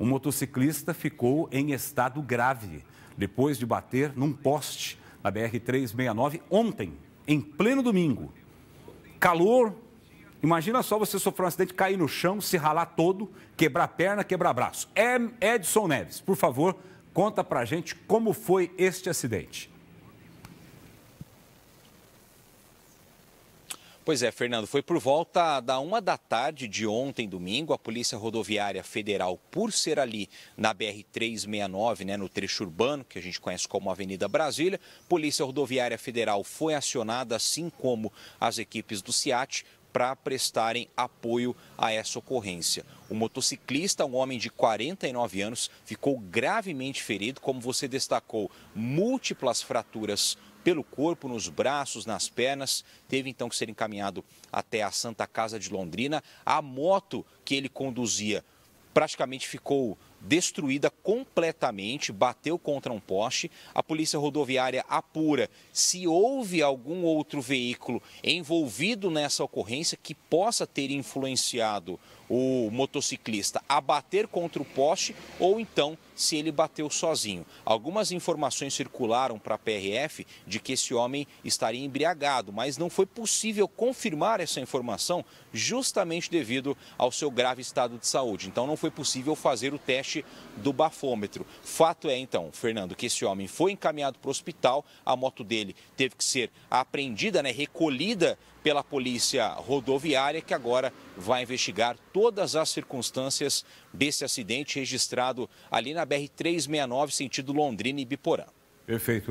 O motociclista ficou em estado grave depois de bater num poste na BR-369 ontem, em pleno domingo. Calor. Imagina só você sofrer um acidente, cair no chão, se ralar todo, quebrar perna, quebrar braço. É Edson Neves, por favor, conta pra gente como foi este acidente. Pois é, Fernando, foi por volta da uma da tarde de ontem, domingo, a Polícia Rodoviária Federal, por ser ali na BR-369, né, no trecho urbano, que a gente conhece como Avenida Brasília, Polícia Rodoviária Federal foi acionada, assim como as equipes do CIAT, para prestarem apoio a essa ocorrência. O motociclista, um homem de 49 anos, ficou gravemente ferido, como você destacou, múltiplas fraturas pelo corpo, nos braços, nas pernas. Teve então que ser encaminhado até a Santa Casa de Londrina. A moto que ele conduzia praticamente ficou destruída completamente, bateu contra um poste. A polícia rodoviária apura se houve algum outro veículo envolvido nessa ocorrência que possa ter influenciado o motociclista a bater contra o poste ou então se ele bateu sozinho. Algumas informações circularam para a PRF de que esse homem estaria embriagado, mas não foi possível confirmar essa informação justamente devido ao seu grave estado de saúde. Então não foi possível fazer o teste teste do bafômetro. Fato é, então, Fernando, que esse homem foi encaminhado para o hospital, a moto dele teve que ser apreendida, né, recolhida pela polícia rodoviária, que agora vai investigar todas as circunstâncias desse acidente registrado ali na BR-369, sentido Londrina e Biporã. Perfeito.